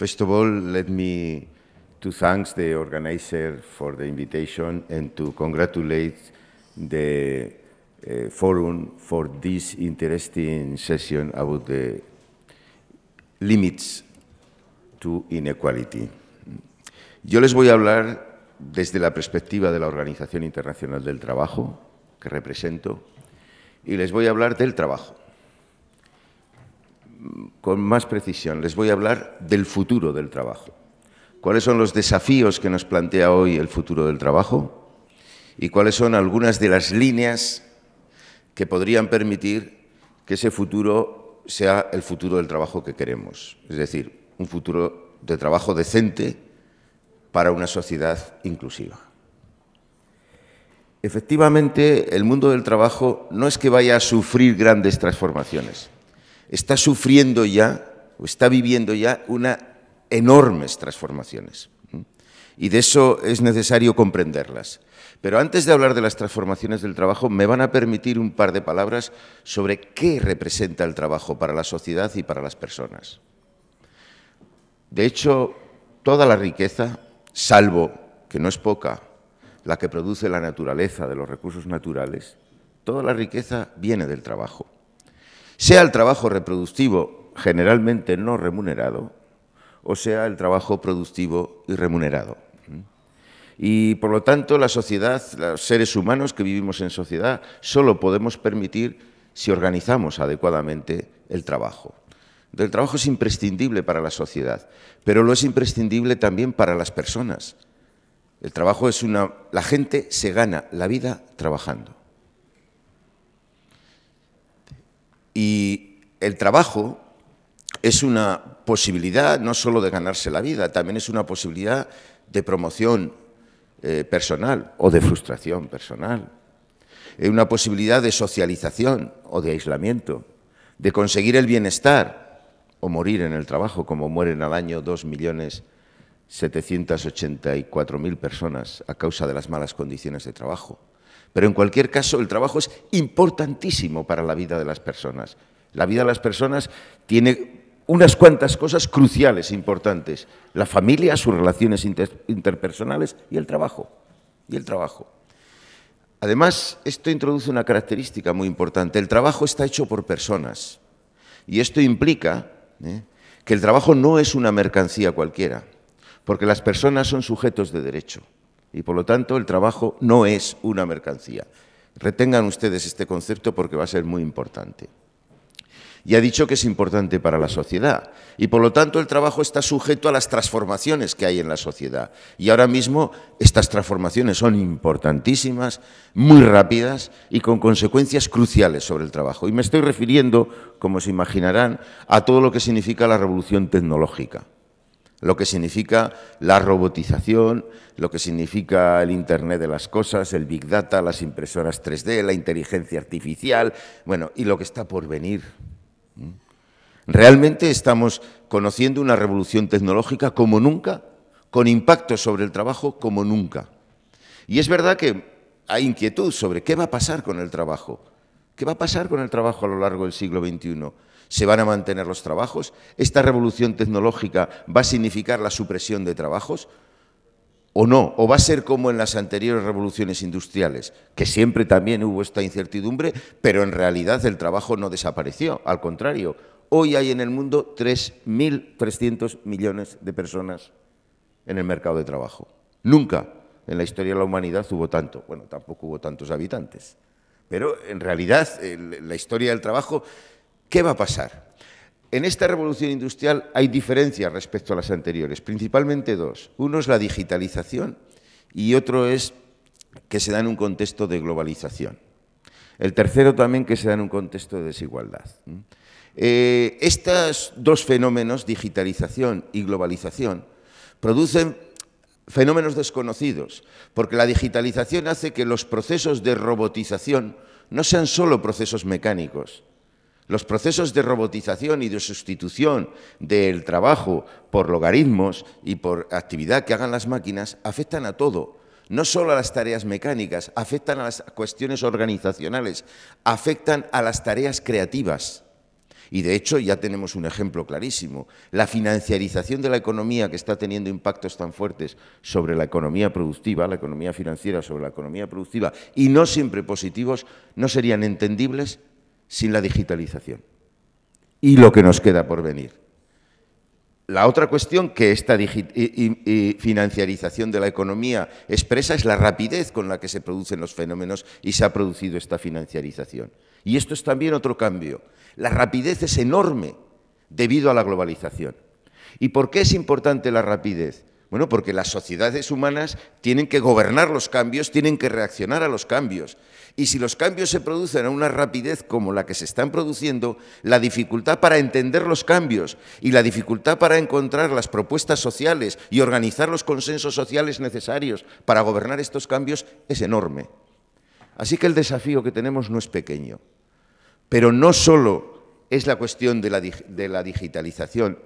First of all, let me to thanks the organizer for the invitation and to congratulate the eh, forum for this interesting session about the limits to inequality. Yo les voy a hablar desde la perspectiva de la Organización Internacional del Trabajo, que represento, y les voy a hablar del trabajo con más precisión. Les voy a hablar del futuro del trabajo. ¿Cuáles son los desafíos que nos plantea hoy el futuro del trabajo? ¿Y cuáles son algunas de las líneas que podrían permitir que ese futuro sea el futuro del trabajo que queremos? Es decir, un futuro de trabajo decente para una sociedad inclusiva. Efectivamente, el mundo del trabajo no es que vaya a sufrir grandes transformaciones está sufriendo ya, o está viviendo ya, unas enormes transformaciones. Y de eso es necesario comprenderlas. Pero antes de hablar de las transformaciones del trabajo, me van a permitir un par de palabras sobre qué representa el trabajo para la sociedad y para las personas. De hecho, toda la riqueza, salvo que no es poca, la que produce la naturaleza de los recursos naturales, toda la riqueza viene del trabajo sea el trabajo reproductivo generalmente no remunerado o sea el trabajo productivo y remunerado. Y por lo tanto la sociedad, los seres humanos que vivimos en sociedad, solo podemos permitir si organizamos adecuadamente el trabajo. El trabajo es imprescindible para la sociedad, pero lo es imprescindible también para las personas. El trabajo es una... La gente se gana la vida trabajando. Y el trabajo es una posibilidad no solo de ganarse la vida, también es una posibilidad de promoción eh, personal o de frustración personal, es una posibilidad de socialización o de aislamiento, de conseguir el bienestar o morir en el trabajo, como mueren al año 2.784.000 personas a causa de las malas condiciones de trabajo. Pero en cualquier caso, el trabajo es importantísimo para la vida de las personas. La vida de las personas tiene unas cuantas cosas cruciales, importantes. La familia, sus relaciones interpersonales y el trabajo. Y el trabajo. Además, esto introduce una característica muy importante. El trabajo está hecho por personas. Y esto implica ¿eh? que el trabajo no es una mercancía cualquiera, porque las personas son sujetos de derecho y por lo tanto el trabajo no es una mercancía. Retengan ustedes este concepto porque va a ser muy importante. Y ha dicho que es importante para la sociedad y por lo tanto el trabajo está sujeto a las transformaciones que hay en la sociedad. Y ahora mismo estas transformaciones son importantísimas, muy rápidas y con consecuencias cruciales sobre el trabajo. Y me estoy refiriendo, como se imaginarán, a todo lo que significa la revolución tecnológica lo que significa la robotización, lo que significa el Internet de las Cosas, el Big Data, las impresoras 3D, la inteligencia artificial, bueno, y lo que está por venir. ¿Mm? Realmente estamos conociendo una revolución tecnológica como nunca, con impacto sobre el trabajo como nunca. Y es verdad que hay inquietud sobre qué va a pasar con el trabajo, qué va a pasar con el trabajo a lo largo del siglo XXI. ¿Se van a mantener los trabajos? ¿Esta revolución tecnológica va a significar la supresión de trabajos? ¿O no? ¿O va a ser como en las anteriores revoluciones industriales, que siempre también hubo esta incertidumbre, pero en realidad el trabajo no desapareció? Al contrario, hoy hay en el mundo 3.300 millones de personas en el mercado de trabajo. Nunca en la historia de la humanidad hubo tanto. Bueno, tampoco hubo tantos habitantes. Pero en realidad la historia del trabajo ¿Qué va a pasar? En esta revolución industrial hay diferencias respecto a las anteriores, principalmente dos. Uno es la digitalización y otro es que se da en un contexto de globalización. El tercero también que se da en un contexto de desigualdad. Eh, estos dos fenómenos, digitalización y globalización, producen fenómenos desconocidos, porque la digitalización hace que los procesos de robotización no sean solo procesos mecánicos, los procesos de robotización y de sustitución del trabajo por logaritmos y por actividad que hagan las máquinas afectan a todo, no solo a las tareas mecánicas, afectan a las cuestiones organizacionales, afectan a las tareas creativas. Y de hecho ya tenemos un ejemplo clarísimo. La financiarización de la economía que está teniendo impactos tan fuertes sobre la economía productiva, la economía financiera sobre la economía productiva, y no siempre positivos, no serían entendibles sin la digitalización y lo que nos queda por venir. La otra cuestión que esta financiarización de la economía expresa es la rapidez con la que se producen los fenómenos y se ha producido esta financiarización. Y esto es también otro cambio. La rapidez es enorme debido a la globalización. ¿Y por qué es importante la rapidez? Bueno, porque las sociedades humanas tienen que gobernar los cambios, tienen que reaccionar a los cambios. Y si los cambios se producen a una rapidez como la que se están produciendo, la dificultad para entender los cambios y la dificultad para encontrar las propuestas sociales y organizar los consensos sociales necesarios para gobernar estos cambios es enorme. Así que el desafío que tenemos no es pequeño. Pero no solo es la cuestión de la, digitalización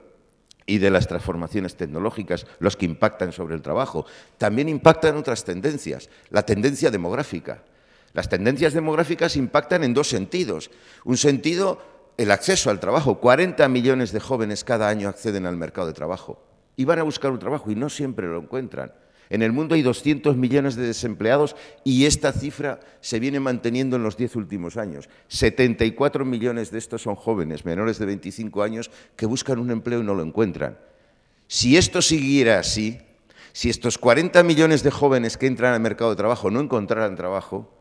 y de las transformaciones tecnológicas los que impactan sobre el trabajo, también impactan otras tendencias, la tendencia demográfica. Las tendencias demográficas impactan en dos sentidos. Un sentido, el acceso al trabajo. 40 millones de jóvenes cada año acceden al mercado de trabajo y van a buscar un trabajo y no siempre lo encuentran. En el mundo hay 200 millones de desempleados y esta cifra se viene manteniendo en los 10 últimos años. 74 millones de estos son jóvenes menores de 25 años que buscan un empleo y no lo encuentran. Si esto siguiera así, si estos 40 millones de jóvenes que entran al mercado de trabajo no encontraran trabajo,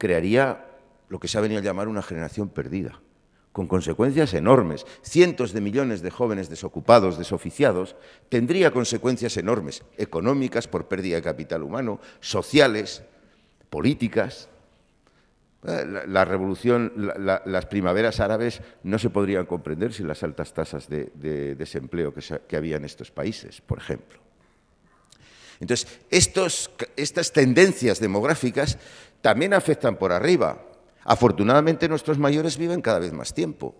crearía lo que se ha venido a llamar una generación perdida, con consecuencias enormes. Cientos de millones de jóvenes desocupados, desoficiados, tendría consecuencias enormes, económicas por pérdida de capital humano, sociales, políticas. Eh, la, revolución, las primaveras árabes no se podrían comprender sin las altas tasas de, desempleo que había en estos países, por ejemplo. Entonces, estas tendencias demográficas también afectan por arriba. Afortunadamente, nuestros mayores viven cada vez más tiempo.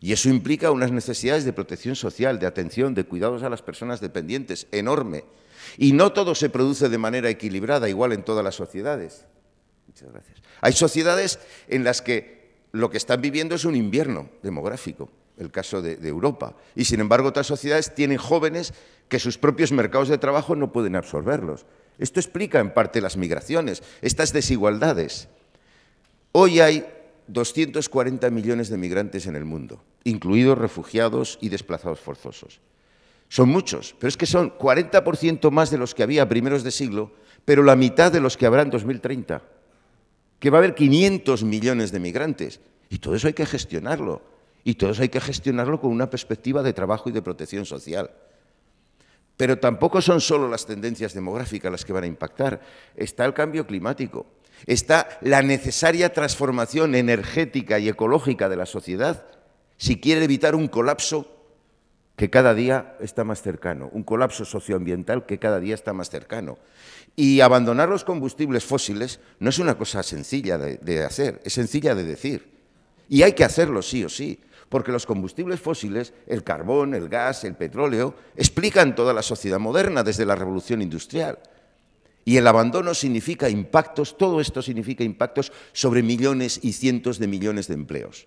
Y eso implica unas necesidades de protección social, de atención, de cuidados a las personas dependientes, enorme. Y no todo se produce de manera equilibrada, igual en todas las sociedades. Muchas gracias. Hay sociedades en las que lo que están viviendo es un invierno demográfico, el caso de Europa. Y sin embargo, otras sociedades tienen jóvenes que sus propios mercados de trabajo no pueden absorberlos. Esto explica en parte las migraciones, estas desigualdades. Hoy hay 240 millones de migrantes en el mundo, incluidos refugiados y desplazados forzosos. Son muchos, pero es que son 40% más de los que había primeros de siglo, pero la mitad de los que habrá en 2030, que va a haber 500 millones de migrantes. Y todo eso hay que gestionarlo, y todo eso hay que gestionarlo con una perspectiva de trabajo y de protección social. Pero tampoco son solo las tendencias demográficas las que van a impactar. Está el cambio climático, está la necesaria transformación energética y ecológica de la sociedad si quiere evitar un colapso que cada día está más cercano, un colapso socioambiental que cada día está más cercano. Y abandonar los combustibles fósiles no es una cosa sencilla de, hacer, es sencilla de decir. Y hay que hacerlo sí o sí porque los combustibles fósiles, el carbón, el gas, el petróleo, explican toda la sociedad moderna desde la revolución industrial. Y el abandono significa impactos, todo esto significa impactos sobre millones y cientos de millones de empleos.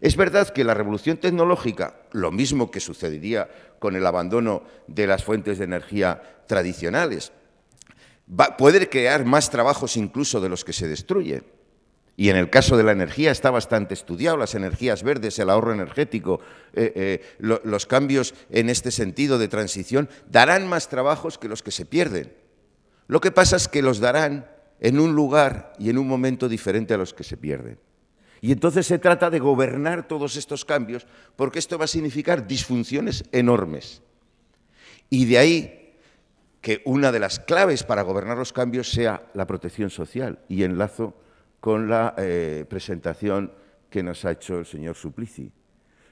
Es verdad que la revolución tecnológica, lo mismo que sucedería con el abandono de las fuentes de energía tradicionales, va, puede crear más trabajos incluso de los que se destruyen. Y en el caso de la energía está bastante estudiado, las energías verdes, el ahorro energético, eh, eh, los cambios en este sentido de transición darán más trabajos que los que se pierden. Lo que pasa es que los darán en un lugar y en un momento diferente a los que se pierden. Y entonces se trata de gobernar todos estos cambios porque esto va a significar disfunciones enormes. Y de ahí que una de las claves para gobernar los cambios sea la protección social. Y enlazo con la eh, presentación que nos ha hecho el señor Suplici.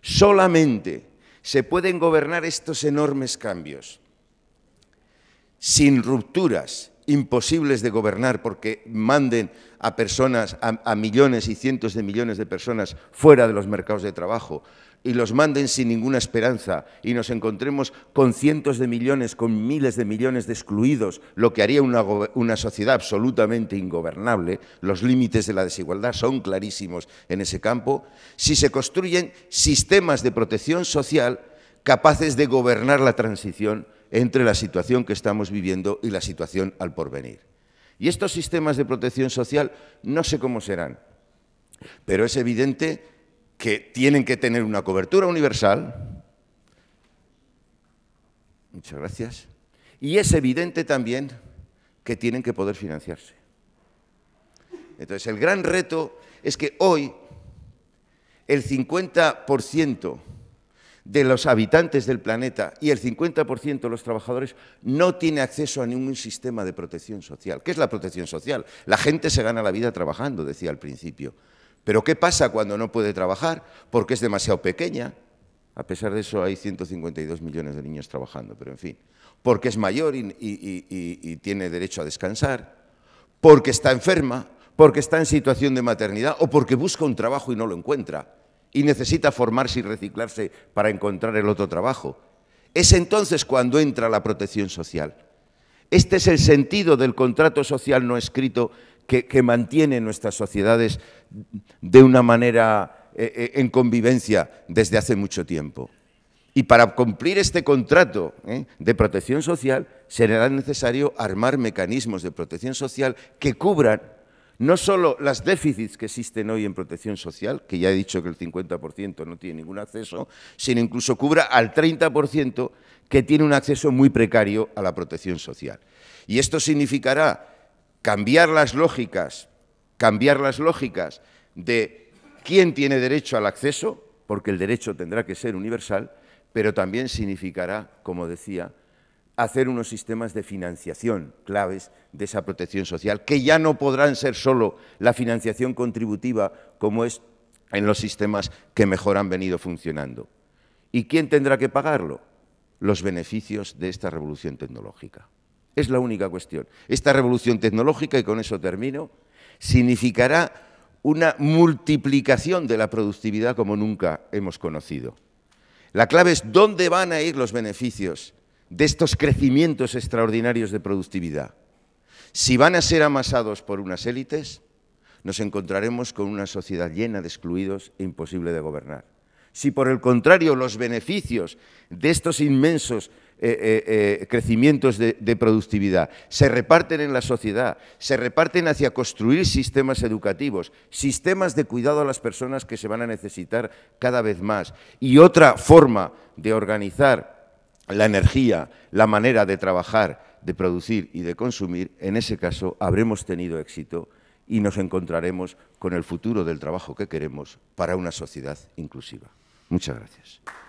Solamente se pueden gobernar estos enormes cambios sin rupturas imposibles de gobernar porque manden a personas, a millones y cientos de millones de personas fuera de los mercados de trabajo, y los manden sin ninguna esperanza y nos encontremos con cientos de millones, con miles de millones de excluidos, lo que haría una, sociedad absolutamente ingobernable, los límites de la desigualdad son clarísimos en ese campo, si se construyen sistemas de protección social capaces de gobernar la transición entre la situación que estamos viviendo y la situación al porvenir. Y estos sistemas de protección social no sé cómo serán, pero es evidente que tienen que tener una cobertura universal. Muchas gracias. Y es evidente también que tienen que poder financiarse. Entonces, el gran reto es que hoy el 50% de los habitantes del planeta y el 50% de los trabajadores no tiene acceso a ningún sistema de protección social. ¿Qué es la protección social? La gente se gana la vida trabajando, decía al principio. Pero ¿qué pasa cuando no puede trabajar? Porque es demasiado pequeña. A pesar de eso hay 152 millones de niños trabajando, pero en fin. Porque es mayor y, tiene derecho a descansar. Porque está enferma. Porque está en situación de maternidad. O porque busca un trabajo y no lo encuentra. Y necesita formarse y reciclarse para encontrar el otro trabajo. Es entonces cuando entra la protección social. Este es el sentido del contrato social no escrito que, mantiene nuestras sociedades de una manera eh, eh, en convivencia desde hace mucho tiempo. Y para cumplir este contrato eh, de protección social será necesario armar mecanismos de protección social que cubran no solo las déficits que existen hoy en protección social, que ya he dicho que el 50% no tiene ningún acceso, sino incluso cubra al 30% que tiene un acceso muy precario a la protección social. Y esto significará cambiar las lógicas, cambiar las lógicas de quién tiene derecho al acceso, porque el derecho tendrá que ser universal, pero también significará, como decía, hacer unos sistemas de financiación claves de esa protección social, que ya no podrán ser solo la financiación contributiva como es en los sistemas que mejor han venido funcionando. ¿Y quién tendrá que pagarlo? Los beneficios de esta revolución tecnológica. Es la única cuestión. Esta revolución tecnológica, y con eso termino, significará una multiplicación de la productividad como nunca hemos conocido. La clave es dónde van a ir los beneficios de estos crecimientos extraordinarios de productividad. Si van a ser amasados por unas élites, nos encontraremos con una sociedad llena de excluidos e imposible de gobernar. Si por el contrario los beneficios de estos inmensos eh, eh, eh, crecimientos de, productividad, se reparten en la sociedad, se reparten hacia construir sistemas educativos, sistemas de cuidado a las personas que se van a necesitar cada vez más. Y otra forma de organizar la energía, la manera de trabajar, de producir y de consumir, en ese caso habremos tenido éxito y nos encontraremos con el futuro del trabajo que queremos para una sociedad inclusiva. Muchas gracias.